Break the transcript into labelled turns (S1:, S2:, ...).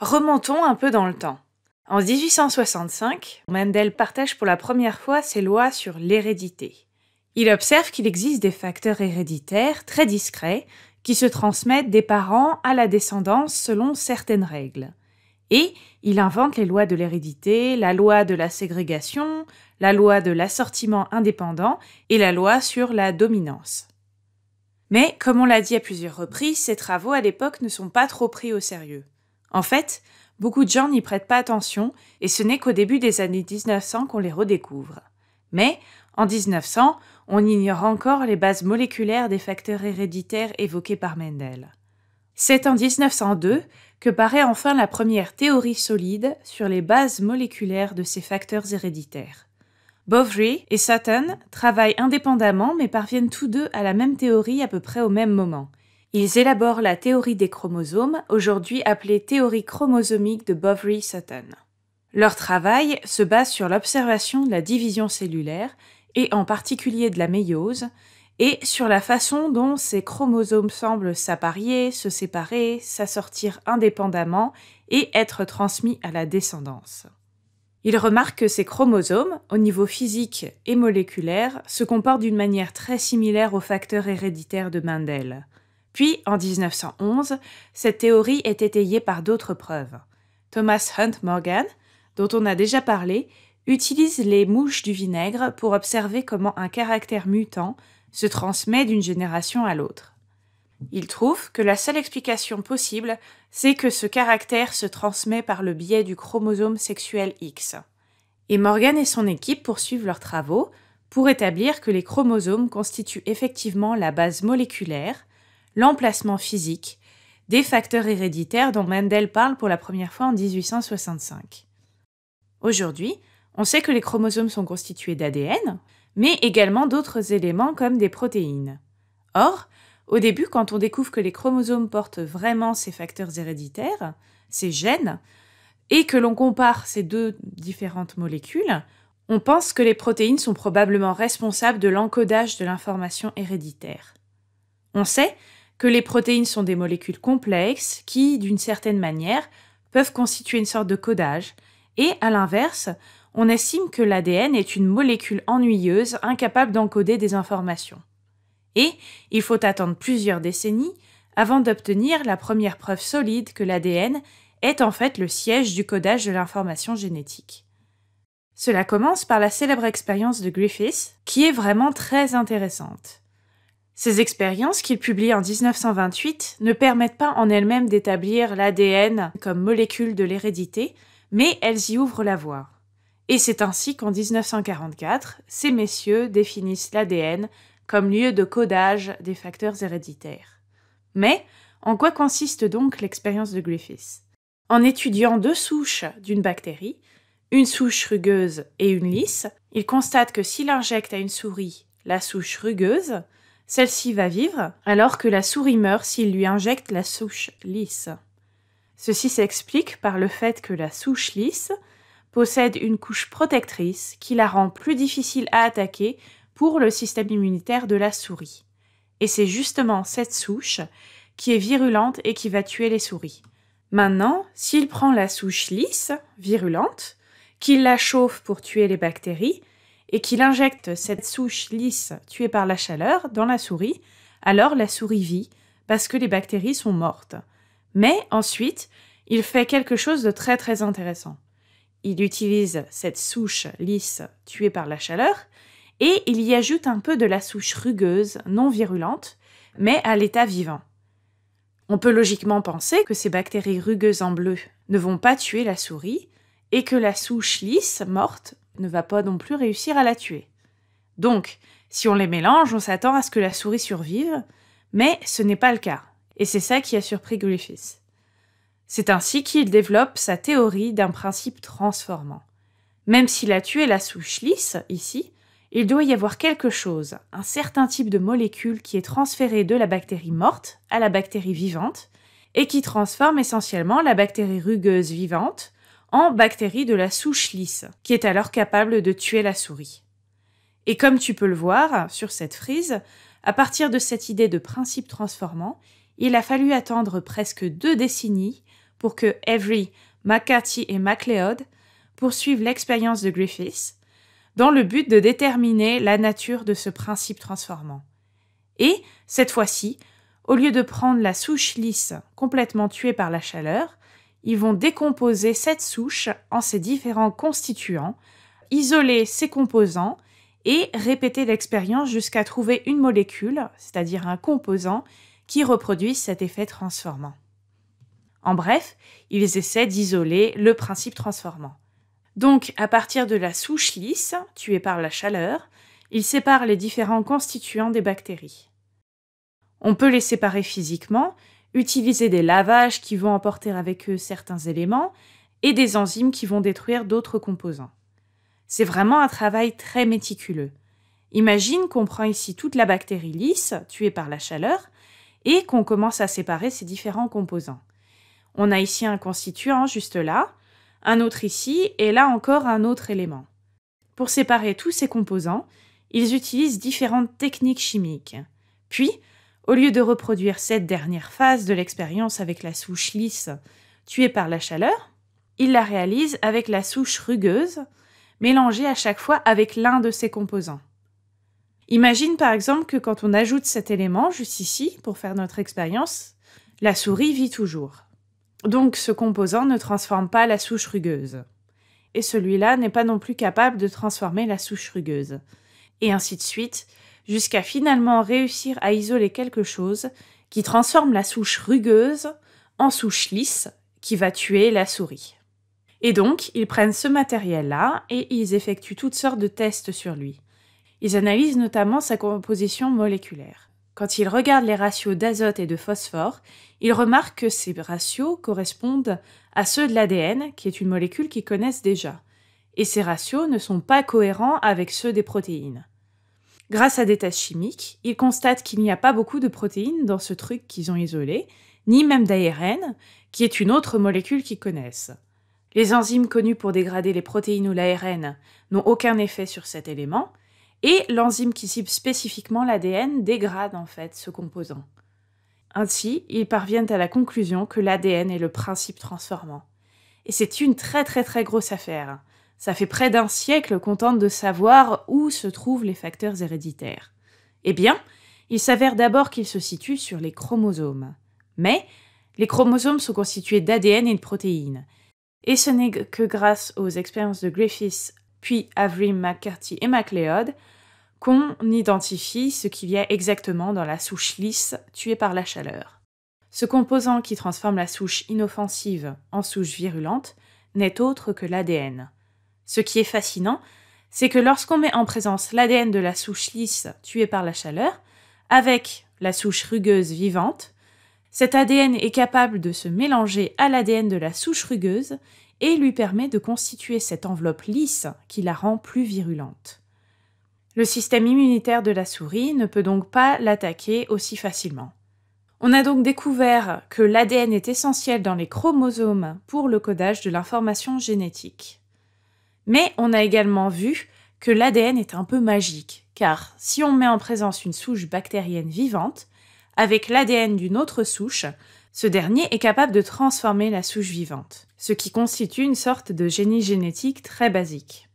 S1: Remontons un peu dans le temps. En 1865, Mendel partage pour la première fois ses lois sur l'hérédité. Il observe qu'il existe des facteurs héréditaires très discrets qui se transmettent des parents à la descendance selon certaines règles. Et il invente les lois de l'hérédité, la loi de la ségrégation, la loi de l'assortiment indépendant et la loi sur la dominance. Mais, comme on l'a dit à plusieurs reprises, ses travaux à l'époque ne sont pas trop pris au sérieux. En fait, beaucoup de gens n'y prêtent pas attention et ce n'est qu'au début des années 1900 qu'on les redécouvre. Mais, en 1900, on ignore encore les bases moléculaires des facteurs héréditaires évoqués par Mendel. C'est en 1902 que paraît enfin la première théorie solide sur les bases moléculaires de ces facteurs héréditaires. Bovary et Sutton travaillent indépendamment mais parviennent tous deux à la même théorie à peu près au même moment. Ils élaborent la théorie des chromosomes, aujourd'hui appelée théorie chromosomique de Bovary-Sutton. Leur travail se base sur l'observation de la division cellulaire, et en particulier de la méiose, et sur la façon dont ces chromosomes semblent s'apparier, se séparer, s'assortir indépendamment et être transmis à la descendance. Il remarque que ces chromosomes, au niveau physique et moléculaire, se comportent d'une manière très similaire aux facteurs héréditaires de Mendel. Puis, en 1911, cette théorie est étayée par d'autres preuves. Thomas Hunt Morgan, dont on a déjà parlé, utilise les mouches du vinaigre pour observer comment un caractère mutant se transmet d'une génération à l'autre. Il trouve que la seule explication possible, c'est que ce caractère se transmet par le biais du chromosome sexuel X. Et Morgan et son équipe poursuivent leurs travaux pour établir que les chromosomes constituent effectivement la base moléculaire l'emplacement physique, des facteurs héréditaires dont Mendel parle pour la première fois en 1865. Aujourd'hui, on sait que les chromosomes sont constitués d'ADN, mais également d'autres éléments comme des protéines. Or, au début, quand on découvre que les chromosomes portent vraiment ces facteurs héréditaires, ces gènes, et que l'on compare ces deux différentes molécules, on pense que les protéines sont probablement responsables de l'encodage de l'information héréditaire. On sait que les protéines sont des molécules complexes qui, d'une certaine manière, peuvent constituer une sorte de codage, et à l'inverse, on estime que l'ADN est une molécule ennuyeuse incapable d'encoder des informations. Et il faut attendre plusieurs décennies avant d'obtenir la première preuve solide que l'ADN est en fait le siège du codage de l'information génétique. Cela commence par la célèbre expérience de Griffith, qui est vraiment très intéressante. Ces expériences qu'il publie en 1928 ne permettent pas en elles-mêmes d'établir l'ADN comme molécule de l'hérédité, mais elles y ouvrent la voie. Et c'est ainsi qu'en 1944, ces messieurs définissent l'ADN comme lieu de codage des facteurs héréditaires. Mais en quoi consiste donc l'expérience de Griffiths En étudiant deux souches d'une bactérie, une souche rugueuse et une lisse, il constate que s'il injecte à une souris la souche rugueuse, celle-ci va vivre, alors que la souris meurt s'il lui injecte la souche lisse. Ceci s'explique par le fait que la souche lisse possède une couche protectrice qui la rend plus difficile à attaquer pour le système immunitaire de la souris. Et c'est justement cette souche qui est virulente et qui va tuer les souris. Maintenant, s'il prend la souche lisse, virulente, qu'il la chauffe pour tuer les bactéries, et qu'il injecte cette souche lisse tuée par la chaleur dans la souris, alors la souris vit parce que les bactéries sont mortes. Mais ensuite, il fait quelque chose de très très intéressant. Il utilise cette souche lisse tuée par la chaleur et il y ajoute un peu de la souche rugueuse, non virulente, mais à l'état vivant. On peut logiquement penser que ces bactéries rugueuses en bleu ne vont pas tuer la souris et que la souche lisse morte ne va pas non plus réussir à la tuer. Donc, si on les mélange, on s'attend à ce que la souris survive, mais ce n'est pas le cas, et c'est ça qui a surpris Griffiths. C'est ainsi qu'il développe sa théorie d'un principe transformant. Même s'il a tué la souche lisse, ici, il doit y avoir quelque chose, un certain type de molécule qui est transférée de la bactérie morte à la bactérie vivante, et qui transforme essentiellement la bactérie rugueuse vivante en bactéries de la souche lisse, qui est alors capable de tuer la souris. Et comme tu peux le voir sur cette frise, à partir de cette idée de principe transformant, il a fallu attendre presque deux décennies pour que Avery, McCarthy et MacLeod poursuivent l'expérience de Griffiths dans le but de déterminer la nature de ce principe transformant. Et, cette fois-ci, au lieu de prendre la souche lisse complètement tuée par la chaleur, ils vont décomposer cette souche en ses différents constituants, isoler ses composants et répéter l'expérience jusqu'à trouver une molécule, c'est-à-dire un composant, qui reproduise cet effet transformant. En bref, ils essaient d'isoler le principe transformant. Donc, à partir de la souche lisse, tuée par la chaleur, ils séparent les différents constituants des bactéries. On peut les séparer physiquement, utiliser des lavages qui vont emporter avec eux certains éléments et des enzymes qui vont détruire d'autres composants. C'est vraiment un travail très méticuleux. Imagine qu'on prend ici toute la bactérie lisse, tuée par la chaleur, et qu'on commence à séparer ces différents composants. On a ici un constituant juste là, un autre ici, et là encore un autre élément. Pour séparer tous ces composants, ils utilisent différentes techniques chimiques. Puis, au lieu de reproduire cette dernière phase de l'expérience avec la souche lisse tuée par la chaleur, il la réalise avec la souche rugueuse, mélangée à chaque fois avec l'un de ses composants. Imagine par exemple que quand on ajoute cet élément juste ici pour faire notre expérience, la souris vit toujours. Donc ce composant ne transforme pas la souche rugueuse. Et celui-là n'est pas non plus capable de transformer la souche rugueuse. Et ainsi de suite, jusqu'à finalement réussir à isoler quelque chose qui transforme la souche rugueuse en souche lisse qui va tuer la souris. Et donc, ils prennent ce matériel-là et ils effectuent toutes sortes de tests sur lui. Ils analysent notamment sa composition moléculaire. Quand ils regardent les ratios d'azote et de phosphore, ils remarquent que ces ratios correspondent à ceux de l'ADN, qui est une molécule qu'ils connaissent déjà. Et ces ratios ne sont pas cohérents avec ceux des protéines. Grâce à des tests chimiques, ils constatent qu'il n'y a pas beaucoup de protéines dans ce truc qu'ils ont isolé, ni même d'ARN, qui est une autre molécule qu'ils connaissent. Les enzymes connues pour dégrader les protéines ou l'ARN n'ont aucun effet sur cet élément, et l'enzyme qui cible spécifiquement l'ADN dégrade en fait ce composant. Ainsi, ils parviennent à la conclusion que l'ADN est le principe transformant. Et c'est une très très très grosse affaire. Ça fait près d'un siècle qu'on tente de savoir où se trouvent les facteurs héréditaires. Eh bien, il s'avère d'abord qu'ils se situent sur les chromosomes. Mais les chromosomes sont constitués d'ADN et de protéines. Et ce n'est que grâce aux expériences de Griffiths, puis Avery McCarthy et MacLeod, qu'on identifie ce qu'il y a exactement dans la souche lisse tuée par la chaleur. Ce composant qui transforme la souche inoffensive en souche virulente n'est autre que l'ADN. Ce qui est fascinant, c'est que lorsqu'on met en présence l'ADN de la souche lisse tuée par la chaleur, avec la souche rugueuse vivante, cet ADN est capable de se mélanger à l'ADN de la souche rugueuse et lui permet de constituer cette enveloppe lisse qui la rend plus virulente. Le système immunitaire de la souris ne peut donc pas l'attaquer aussi facilement. On a donc découvert que l'ADN est essentiel dans les chromosomes pour le codage de l'information génétique. Mais on a également vu que l'ADN est un peu magique, car si on met en présence une souche bactérienne vivante, avec l'ADN d'une autre souche, ce dernier est capable de transformer la souche vivante, ce qui constitue une sorte de génie génétique très basique.